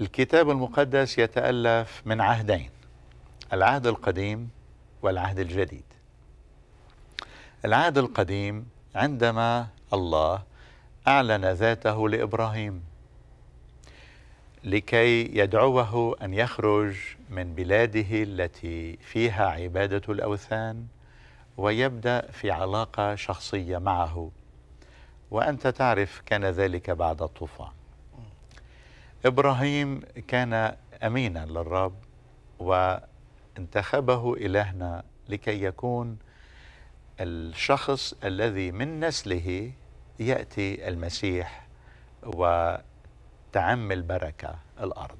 الكتاب المقدس يتألف من عهدين العهد القديم والعهد الجديد العهد القديم عندما الله أعلن ذاته لإبراهيم لكي يدعوه أن يخرج من بلاده التي فيها عبادة الأوثان ويبدأ في علاقة شخصية معه وأنت تعرف كان ذلك بعد الطوفان إبراهيم كان أمينا للرب وانتخبه إلهنا لكي يكون الشخص الذي من نسله يأتي المسيح وتعم البركة الأرض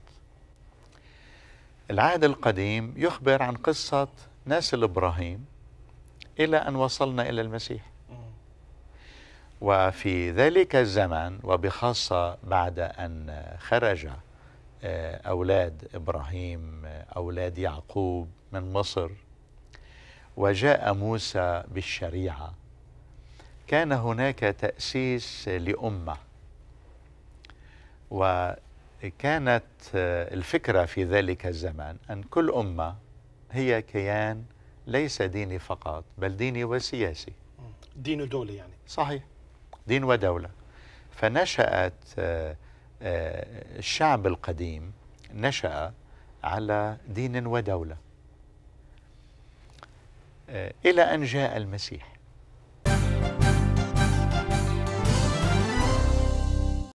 العهد القديم يخبر عن قصة نسل إبراهيم إلى أن وصلنا إلى المسيح وفي ذلك الزمن وبخاصة بعد أن خرج آه، أولاد إبراهيم آه، أولاد يعقوب من مصر وجاء موسى بالشريعة كان هناك تأسيس لأمة وكانت آه، الفكرة في ذلك الزمن أن كل أمة هي كيان ليس ديني فقط بل ديني وسياسي دين دولي يعني صحيح دين ودولة فنشأت آه، آه، الشعب القديم نشأ على دين ودولة آه، إلى أن جاء المسيح